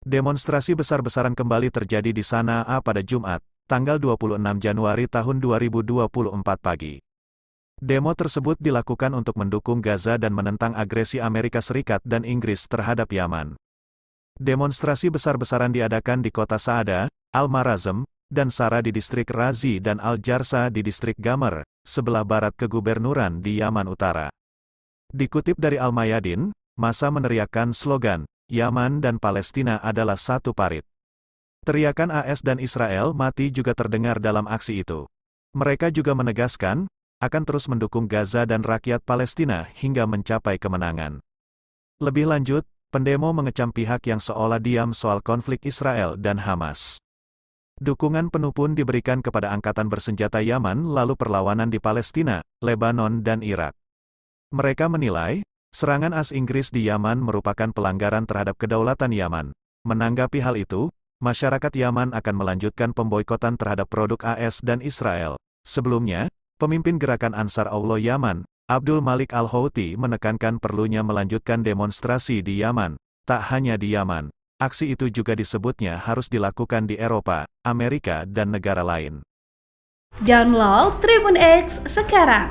Demonstrasi besar-besaran kembali terjadi di Sanaa pada Jumat, tanggal 26 Januari tahun 2024 pagi. Demo tersebut dilakukan untuk mendukung Gaza dan menentang agresi Amerika Serikat dan Inggris terhadap Yaman. Demonstrasi besar-besaran diadakan di kota Saada, Al-Marazem, dan Sara di distrik Razi dan Al-Jarsa di distrik Gamer, sebelah barat kegubernuran di Yaman Utara. Dikutip dari Al-Mayadin, masa meneriakkan slogan, Yaman dan Palestina adalah satu parit. Teriakan AS dan Israel mati juga terdengar dalam aksi itu. Mereka juga menegaskan, akan terus mendukung Gaza dan rakyat Palestina hingga mencapai kemenangan. Lebih lanjut, pendemo mengecam pihak yang seolah diam soal konflik Israel dan Hamas. Dukungan penuh pun diberikan kepada angkatan bersenjata Yaman lalu perlawanan di Palestina, Lebanon dan Irak. Mereka menilai, Serangan As Inggris di Yaman merupakan pelanggaran terhadap kedaulatan Yaman. Menanggapi hal itu, masyarakat Yaman akan melanjutkan pemboikotan terhadap produk AS dan Israel. Sebelumnya, pemimpin gerakan Ansar Allah Yaman, Abdul Malik Al-Houthi menekankan perlunya melanjutkan demonstrasi di Yaman. Tak hanya di Yaman, aksi itu juga disebutnya harus dilakukan di Eropa, Amerika, dan negara lain. Download Tribun X sekarang